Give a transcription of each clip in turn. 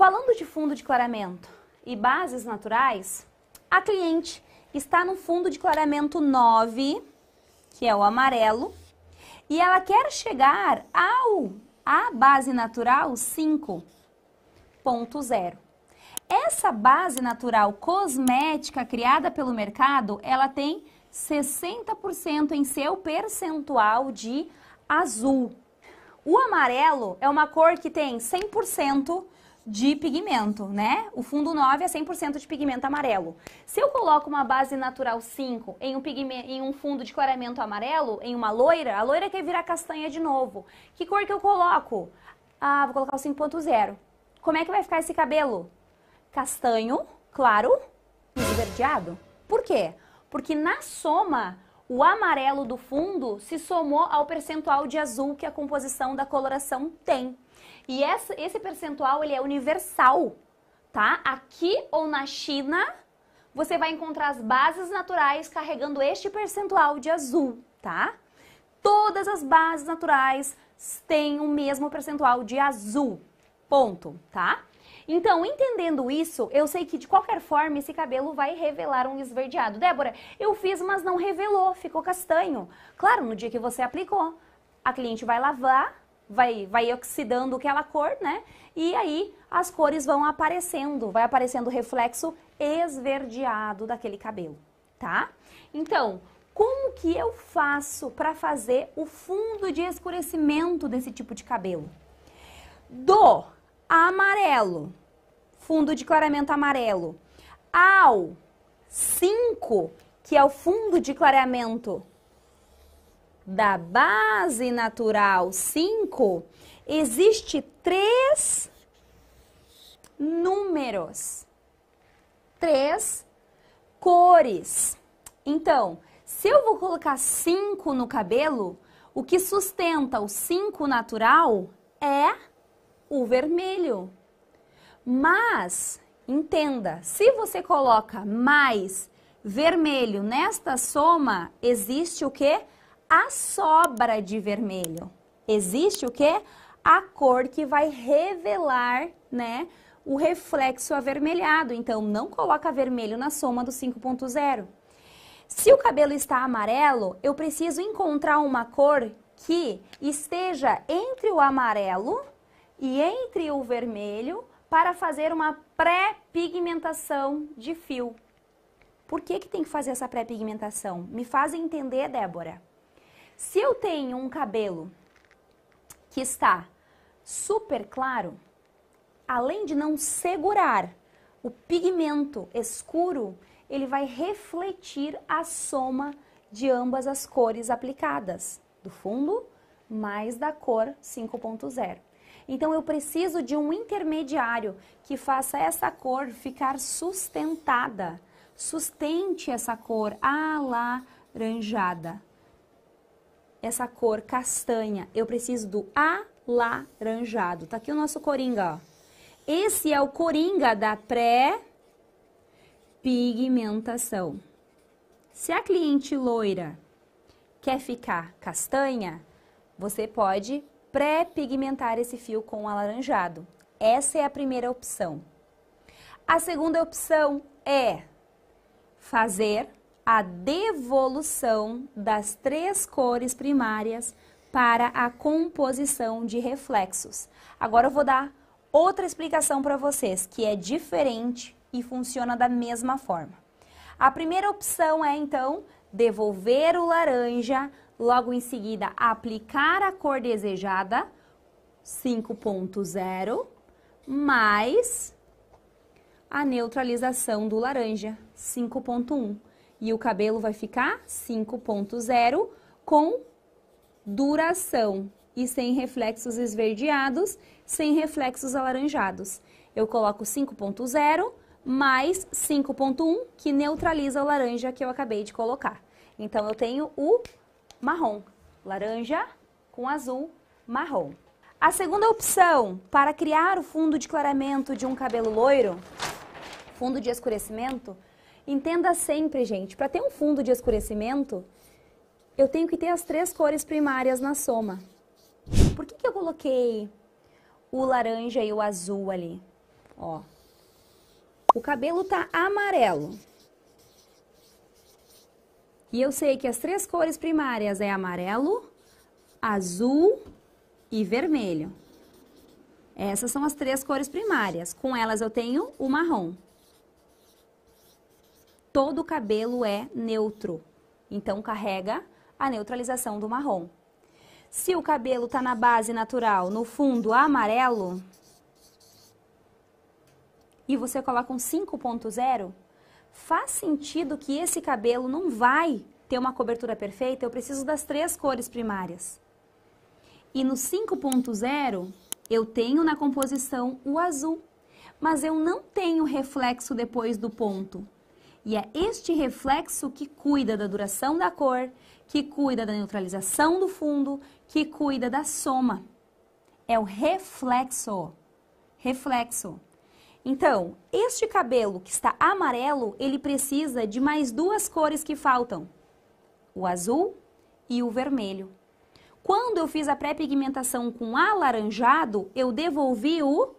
Falando de fundo de clareamento e bases naturais, a cliente está no fundo de clareamento 9, que é o amarelo, e ela quer chegar ao a base natural 5.0. Essa base natural cosmética criada pelo mercado, ela tem 60% em seu percentual de azul. O amarelo é uma cor que tem 100% de pigmento, né? O fundo 9 é 100% de pigmento amarelo. Se eu coloco uma base natural 5 em um, pigmento, em um fundo de clareamento amarelo, em uma loira, a loira quer virar castanha de novo. Que cor que eu coloco? Ah, vou colocar o 5.0. Como é que vai ficar esse cabelo? Castanho, claro, esverdeado. Por quê? Porque na soma, o amarelo do fundo se somou ao percentual de azul que a composição da coloração tem. E essa, esse percentual ele é universal, tá? Aqui ou na China, você vai encontrar as bases naturais carregando este percentual de azul, tá? Todas as bases naturais têm o mesmo percentual de azul. Ponto, tá? Então, entendendo isso, eu sei que de qualquer forma esse cabelo vai revelar um esverdeado. Débora, eu fiz, mas não revelou, ficou castanho. Claro, no dia que você aplicou, a cliente vai lavar vai, vai oxidando aquela cor, né? E aí as cores vão aparecendo, vai aparecendo o reflexo esverdeado daquele cabelo, tá? Então, como que eu faço para fazer o fundo de escurecimento desse tipo de cabelo? Do amarelo, fundo de clareamento amarelo, ao 5, que é o fundo de clareamento da base natural 5, existe três números, três cores. Então, se eu vou colocar 5 no cabelo, o que sustenta o 5 natural é o vermelho. Mas, entenda, se você coloca mais vermelho nesta soma, existe o que? a sobra de vermelho. Existe o que? A cor que vai revelar, né, o reflexo avermelhado. Então, não coloca vermelho na soma do 5.0. Se o cabelo está amarelo, eu preciso encontrar uma cor que esteja entre o amarelo e entre o vermelho para fazer uma pré-pigmentação de fio. Por que, que tem que fazer essa pré-pigmentação? Me faz entender, Débora. Se eu tenho um cabelo que está super claro, além de não segurar o pigmento escuro, ele vai refletir a soma de ambas as cores aplicadas, do fundo mais da cor 5.0. Então eu preciso de um intermediário que faça essa cor ficar sustentada, sustente essa cor alaranjada, essa cor castanha, eu preciso do alaranjado. Tá aqui o nosso coringa, ó. Esse é o coringa da pré-pigmentação. Se a cliente loira quer ficar castanha, você pode pré-pigmentar esse fio com alaranjado. Essa é a primeira opção. A segunda opção é fazer a devolução das três cores primárias para a composição de reflexos. Agora eu vou dar outra explicação para vocês, que é diferente e funciona da mesma forma. A primeira opção é então devolver o laranja, logo em seguida aplicar a cor desejada 5.0 mais a neutralização do laranja 5.1. E o cabelo vai ficar 5.0 com duração e sem reflexos esverdeados, sem reflexos alaranjados. Eu coloco 5.0 mais 5.1, que neutraliza o laranja que eu acabei de colocar. Então, eu tenho o marrom, laranja com azul, marrom. A segunda opção para criar o fundo de clareamento de um cabelo loiro, fundo de escurecimento, Entenda sempre, gente, para ter um fundo de escurecimento, eu tenho que ter as três cores primárias na soma. Por que, que eu coloquei o laranja e o azul ali? Ó, o cabelo tá amarelo. E eu sei que as três cores primárias é amarelo, azul e vermelho. Essas são as três cores primárias. Com elas eu tenho o marrom todo o cabelo é neutro, então carrega a neutralização do marrom. Se o cabelo está na base natural, no fundo amarelo, e você coloca um 5.0, faz sentido que esse cabelo não vai ter uma cobertura perfeita, eu preciso das três cores primárias. E no 5.0, eu tenho na composição o azul, mas eu não tenho reflexo depois do ponto. E é este reflexo que cuida da duração da cor, que cuida da neutralização do fundo, que cuida da soma. É o reflexo. Reflexo. Então, este cabelo que está amarelo, ele precisa de mais duas cores que faltam: o azul e o vermelho. Quando eu fiz a pré-pigmentação com alaranjado, eu devolvi o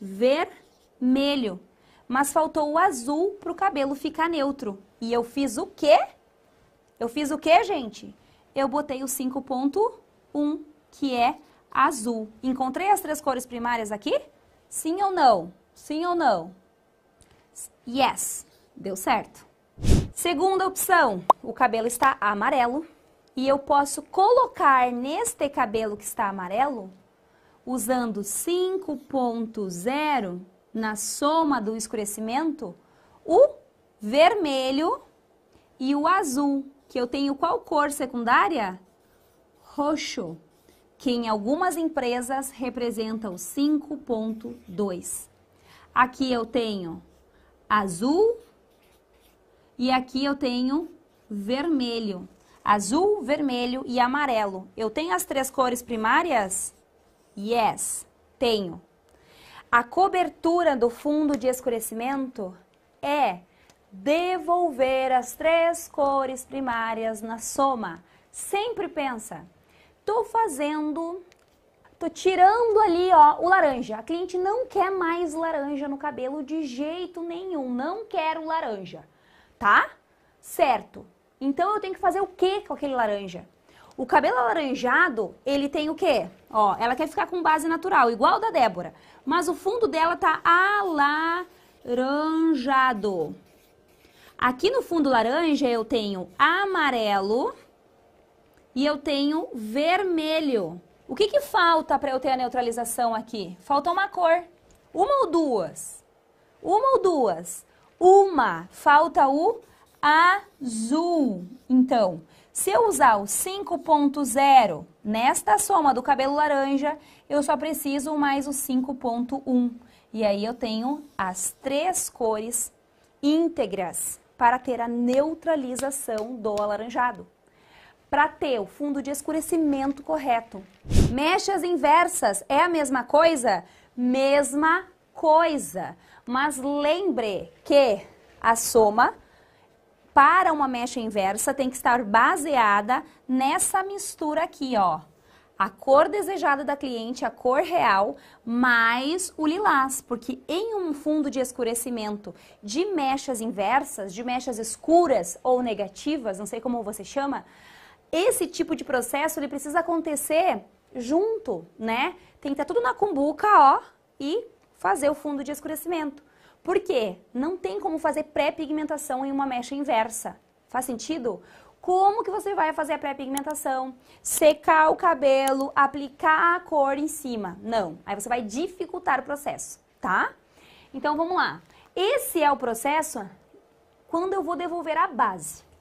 vermelho mas faltou o azul para o cabelo ficar neutro. E eu fiz o quê? Eu fiz o quê, gente? Eu botei o 5.1, que é azul. Encontrei as três cores primárias aqui? Sim ou não? Sim ou não? Yes, deu certo. Segunda opção, o cabelo está amarelo e eu posso colocar neste cabelo que está amarelo, usando 5.0, na soma do escurecimento, o vermelho e o azul, que eu tenho qual cor secundária? Roxo, que em algumas empresas representa o 5.2. Aqui eu tenho azul e aqui eu tenho vermelho. Azul, vermelho e amarelo. Eu tenho as três cores primárias? Yes, tenho. A cobertura do fundo de escurecimento é devolver as três cores primárias na soma. Sempre pensa, tô fazendo, tô tirando ali, ó, o laranja. A cliente não quer mais laranja no cabelo de jeito nenhum, não quero laranja, tá? Certo. Então eu tenho que fazer o que com aquele laranja? O cabelo alaranjado, ele tem o quê? Ó, ela quer ficar com base natural, igual da Débora. Mas o fundo dela tá alaranjado. Aqui no fundo laranja eu tenho amarelo e eu tenho vermelho. O que, que falta para eu ter a neutralização aqui? Falta uma cor. Uma ou duas? Uma ou duas? Uma. Falta o azul. Então, se eu usar o 5.0 nesta soma do cabelo laranja, eu só preciso mais o 5.1. E aí eu tenho as três cores íntegras para ter a neutralização do alaranjado. Para ter o fundo de escurecimento correto. Mechas inversas é a mesma coisa? Mesma coisa. Mas lembre que a soma para uma mecha inversa tem que estar baseada nessa mistura aqui, ó. A cor desejada da cliente, a cor real, mais o lilás, porque em um fundo de escurecimento de mechas inversas, de mechas escuras ou negativas, não sei como você chama, esse tipo de processo ele precisa acontecer junto, né? Tem que estar tudo na cumbuca, ó, e fazer o fundo de escurecimento. Por quê? Não tem como fazer pré-pigmentação em uma mecha inversa. Faz sentido? Como que você vai fazer a pré-pigmentação? Secar o cabelo, aplicar a cor em cima? Não. Aí você vai dificultar o processo, tá? Então vamos lá. Esse é o processo quando eu vou devolver a base.